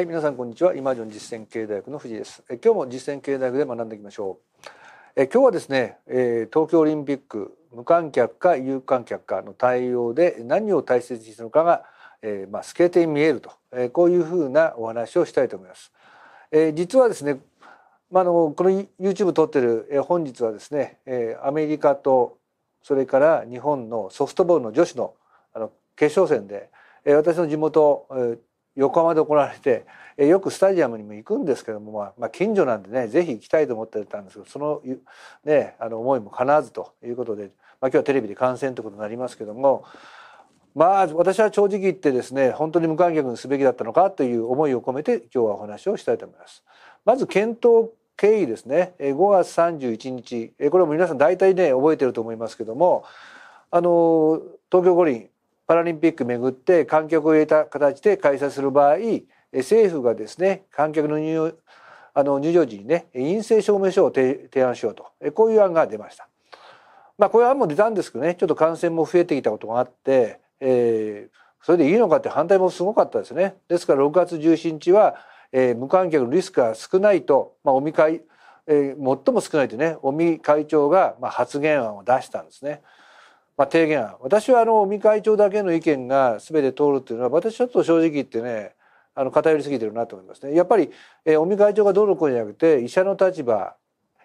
はい皆さんこんにちはイマージョン実践経営大学の藤井ですえ今日も実践経営大学で学んでいきましょうえ今日はですね、え東京オリンピック無観客か有観客かの対応で何を大切にするのかが、えまあ、透けて見えると、えこういうふうなお話をしたいと思います、え実はですねまあのこの YouTube 撮ってる、え本日はですね、えアメリカとそれから日本のソフトボールの女子のあの決勝戦で、え私の地元、え横浜で行われてよくスタジアムにも行くんですけども、まあ、まあ、近所なんでねぜひ行きたいと思ってたんですけどその,、ね、あの思いも必ずということで、まあ、今日はテレビで観戦ということになりますけども。まあ私は正直言ってですね本当に無観客にすべきだったのかという思いを込めて今日はお話をしたいと思います。まず検討経緯ですね5月31日これも皆さん大体ね覚えてると思いますけどもあの東京五輪パラリンピック巡って観客を入れた形で開催する場合政府がですね観客の入あの入場時にね陰性証明書を提案しようとこういう案が出ました。まあ、こういう案も出たんですけどねちょっと感染も増えてきたことがあって、えー、それでいいのかって反対もすごかったですね。ですから6月17日は、えー、無観客のリスクが少ないと、まあ、尾身会、えー、最も少ないとね尾身会長が、まあ、発言案を出したんですね。まあ、提言案私はあの尾身会長だけの意見が全て通るっていうのは私ちょっと正直言ってねあの偏りすぎてるなと思いますね。やっぱり、えー、尾身会長がどうのこじゃなくて医者の立場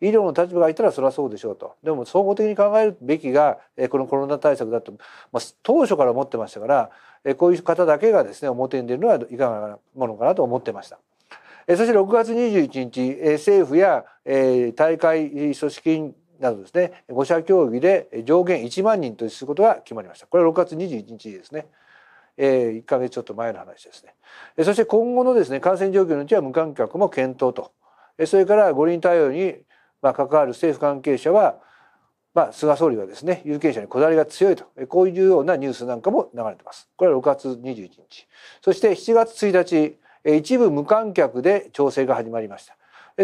医療の立場がいたらそれはそうでしょうとでも総合的に考えるべきが、えー、このコロナ対策だと、まあ、当初から思ってましたから、えー、こういう方だけがですね表に出るのはいかがなものかなと思ってました。えそして6月21日、え政府や、え大会組織委員などですね5者協議で上限1万人とすることが決まりましたこれは6月21日ですね、えー、1か月ちょっと前の話ですねそして今後のですね感染状況のうちは無観客も検討とそれから五輪対応に、関わる政府関係者は、まあ、菅総理はですね有権者にこだわりが強いとこういうようなニュースなんかも流れてますこれは6月21日そして7月1日一部無観客で調整が始まりました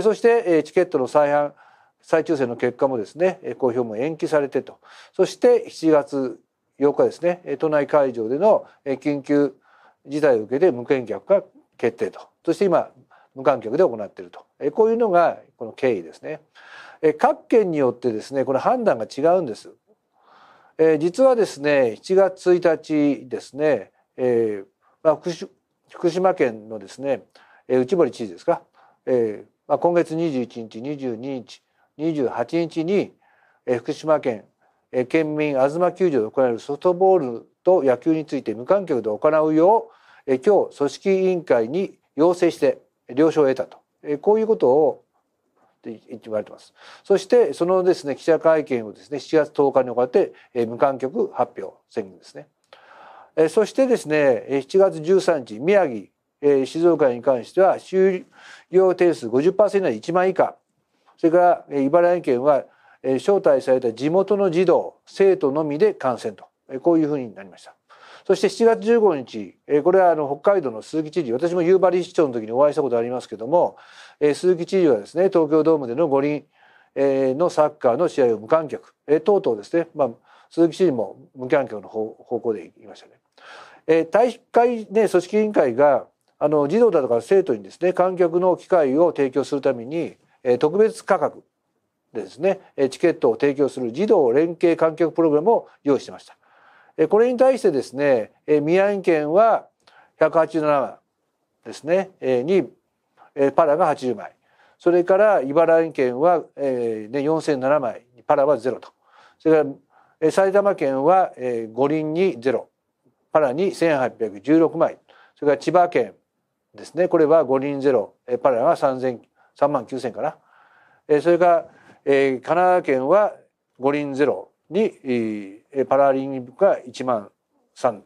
そしてチケットの再販再抽選の結果もですね公表も延期されてとそして7月8日ですね都内会場での緊急事態を受けて無観客が決定とそして今無観客で行っているとこういうのがこの経緯ですね各県によってですねこの判断が違うんです実はですね7月1日ですね、福島県のですね内堀知事ですか、今月21日22日28日に福島県県民あずま球場で行われるソフトボールと野球について無観客で行うよう今日組織委員会に要請して了承を得たとこういうことを言われてますそしてそのですね記者会見をですね7月10日に行って無観客発表宣言ですねそしてですね7月13日宮城静岡に関しては終了定数50%以内で1万以下それから茨城県は招待された地元の児童生徒のみで観戦とこういうふうになりましたそして7月15日これはあの北海道の鈴木知事私も夕張市長の時にお会いしたことありますけども鈴木知事はですね東京ドームでの五輪のサッカーの試合を無観客とうとうですね、まあ、鈴木知事も無観客の方向でいましたね。え大会ね組織委員会があの児童だとか生徒にですね観客の機会を提供するために特別価格でですねチケットを提供する児童連携観客プログラムを用意してましたこれに対してですね宮城県は187ですねにパラが80枚それから茨城県は、えね、4007枚パラはゼロとそれから埼玉県は、え五輪にゼロパラに1816枚それから千葉県ですねこれは五輪ゼ0パラが3900 3万9千かな、えー、それから、えー、神奈川県は五輪ゼロに、えー、パラリンピックが1万3、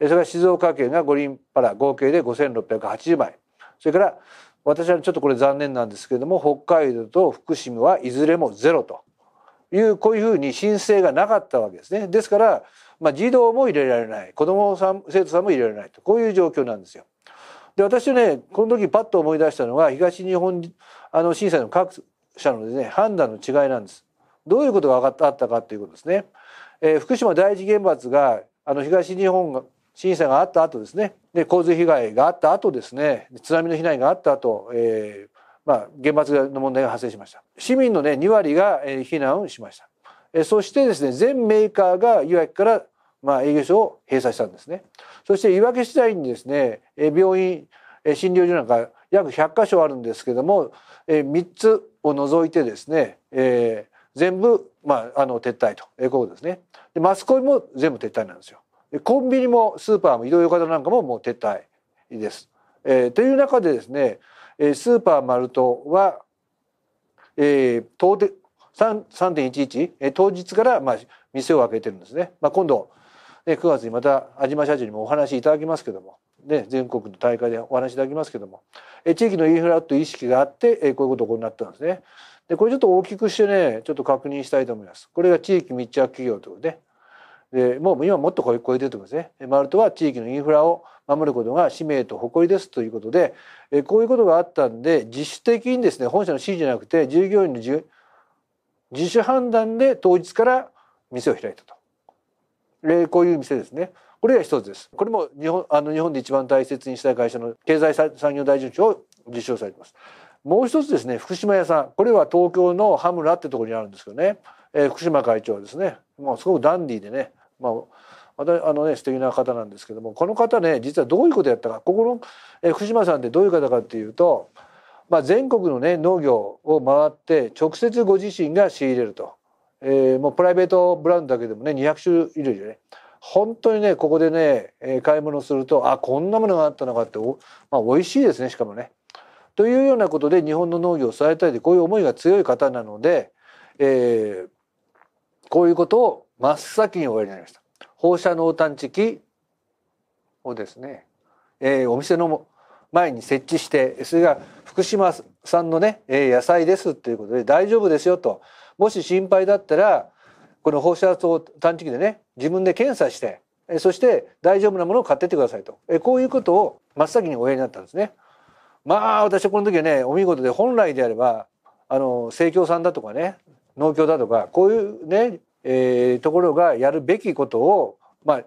えー、それから静岡県が五輪パラ合計で5680枚それから私はちょっとこれ残念なんですけれども北海道と福島はいずれもゼロというこういうふうに申請がなかったわけですねですから、まあ、児童も入れられない子どもさん生徒さんも入れられないとこういう状況なんですよ。で私ねこの時パッと思い出したのが東日本あの震災の各社のですね判断の違いなんです。どういうことが分かったあったかということですね。えー、福島第一原発があの東日本が震災があった後ですねで洪水被害があった後ですね津波の被害があった後、えーまあ、原発の問題が発生しました市民の、ね、2割が、え避難をしました、えー、そしてですね全メーカーがいわきからまあ、営業所を閉鎖したんですねそしてい訳市内にですね病院診療所なんか約100箇所あるんですけども3つを除いてですね、えー、全部、まあ、あの撤退とここですねでマスコミも全部撤退なんですよコンビニもスーパーも移動用方なんかももう撤退です、えー、という中でですねスーパーマルトは、えー、当3.11当日からまあ店を開けてるんですね、まあ、今度で9月にまた安島社長にもお話しいただきますけども、ね、全国の大会でお話しいただきますけどもえ地域のインフラという意識があってえこういうことを行ったんですね。でこれちょっと大きくしてねちょっと確認したいと思います。これが地域密着企業ということででもう今もっと超え超えてると思いますね。マルトは地域のインフラを守ることが使命と誇りですということでえこういうことがあったんで自主的にですね本社の指示じゃなくて従業員の自主判断で当日から店を開いたと。えー、こういう店ですねこれが一つですこれも日本あの日本で一番大切にしたい会社の経済産業大臣賞を受賞されてますもう一つですね福島屋さんこれは東京の羽村ってところにあるんですけどね、えー、福島会長はですねもうすごくダンディーでね、まああのね素敵な方なんですけどもこの方ね実はどういうことやったかここの、えー、福島さんってどういう方かっていうと、まあ、全国のね農業を回って直接ご自身が仕入れるとえー、もうプライベートブランドだけでもね200種以上ね本当にねここでね、え買い物するとあこんなものがあったのかってお、まあ、美味しいですねしかもね。というようなことで日本の農業を支えたいでこういう思いが強い方なので、えー、こういうことを真っ先におやりになりました。放射能探知機をですね、えー、お店の前に設置してそれが福島さんのね、え野菜ですっていうことで大丈夫ですよともし心配だったらこの放射圧を探知機でね自分で検査してそして大丈夫なものを買ってってくださいとこういうことを真っ先におやりになったんですね。まあ私はこの時はねお見事で本来であればあの生協さんだとかね農協だとかこういうね、えー、ところがやるべきことを、ま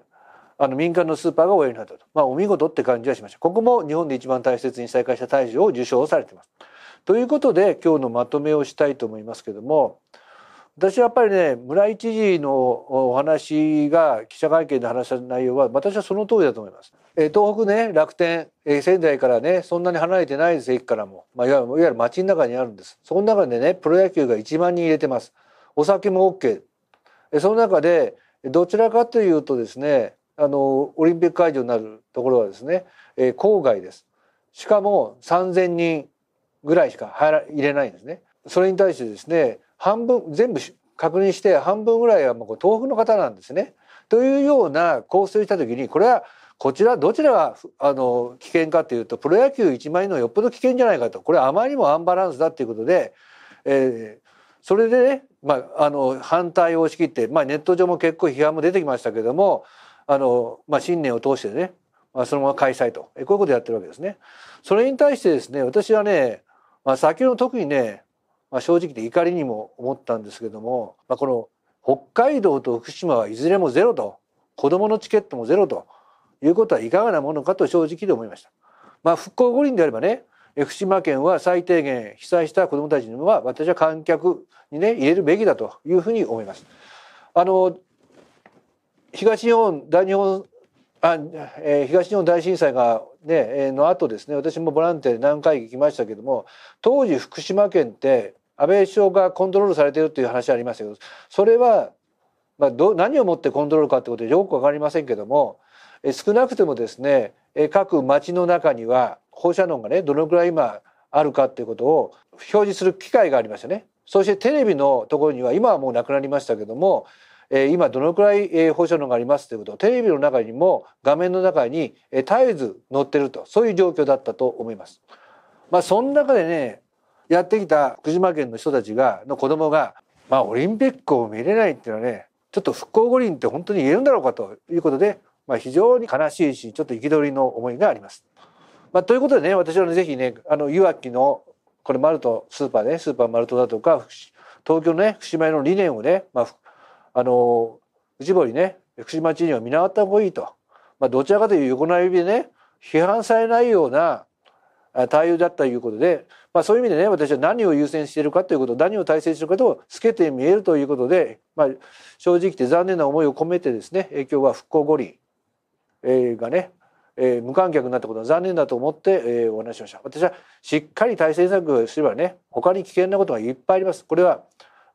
あ、あの民間のスーパーがおやりになったと、まあ、お見事って感じはしましたここも日本で一番大切に再開した大賞を受賞されてます。ということで今日のまとめをしたいと思いますけども私はやっぱりね村井知事のお話が記者会見で話した内容は私はその通りだと思います。え東北ね楽天、え仙台からねそんなに離れてないです駅からも、まあ、いわゆる町の中にあるんです。その中でねプロ野球が1万人入れてます。お酒も OK。えその中でどちらかというとですねあのオリンピック会場になるところはですね、え郊外です。しかも3,000人ぐらいしか入ら入れないんですね。それに対してですね半分全部確認して半分ぐらいはもう豆腐の方なんですね。というような構成した時にこれはこちらどちらがあの危険かというとプロ野球1枚のよっぽど危険じゃないかとこれはあまりにもアンバランスだっていうことで、えー、それでね、まあ、あの反対を押し切って、まあ、ネット上も結構批判も出てきましたけどもあの、まあ、新年を通してね、まあ、そのまま開催とこういうことやってるわけですね。それに対してですね私はね、まあ、先ほど特にねまあ、正直で怒りにも思ったんですけども、まあ、この北海道と福島はいずれもゼロと子どものチケットもゼロということはいかがなものかと正直で思いました。まあ、復興五輪であればね福島県は最低限被災した子どもたちには私は観客にね入れるべきだというふうに思います。あの東日本大日本あ、えー、東日本大震災がね、えの後ですね私もボランティアで何回行きましたけども当時福島県って安倍首相がコントロールされているという話ありましたけどそれは、まあ、ど何をもってコントロールかということでよく分かりませんけども少なくてもですね各町の中には放射能がねどのくらい今あるかということを表示する機会がありましたね。そしてテレビのところには今はもうなくなりましたけども今どのくらい放射能がありますということをテレビの中にも画面の中に絶えず載ってるとそういう状況だったと思います。まあ、その中でねやってきた福島県の人たちがの子供がまあオリンピックを見れないっていうのはねちょっと復興五輪って本当に言えるんだろうかということで、まあ、非常に悲しいしちょっと憤りの思いがあります。まあ、ということでね私はねぜひねあのいわきのこれマルトスーパーねスーパーマルトだとか東京のね福島屋の理念をね、まあ、あの藤堀ね福島知事は見習った方がいいと、まあ、どちらかという横並びでね批判されないような対応だったということで、まあ、そういう意味でね私は何を優先しているかということ何を大切にしているかと透けて見えるということで、まあ、正直言って残念な思いを込めてですね今日は復興五輪がね無観客になったことは残念だと思ってお話しました私はしっかり対政策をすればね他に危険なことがいっぱいありますこれは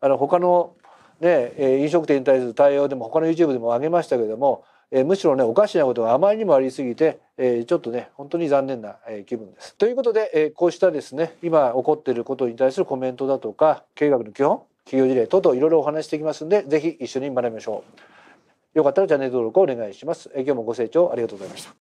あの他のね飲食店に対する対応でも他の YouTube でも挙げましたけれどもえむしろねおかしなことがあまりにもありすぎて、えちょっとね本当に残念な、え気分です。ということで、えこうしたですね今起こっていることに対するコメントだとか経営学の基本企業事例等々いろいろお話していきますんで是非一緒に学びましょう。よかったらチャンネル登録をお願いします。え今日もご清聴ありがとうございました。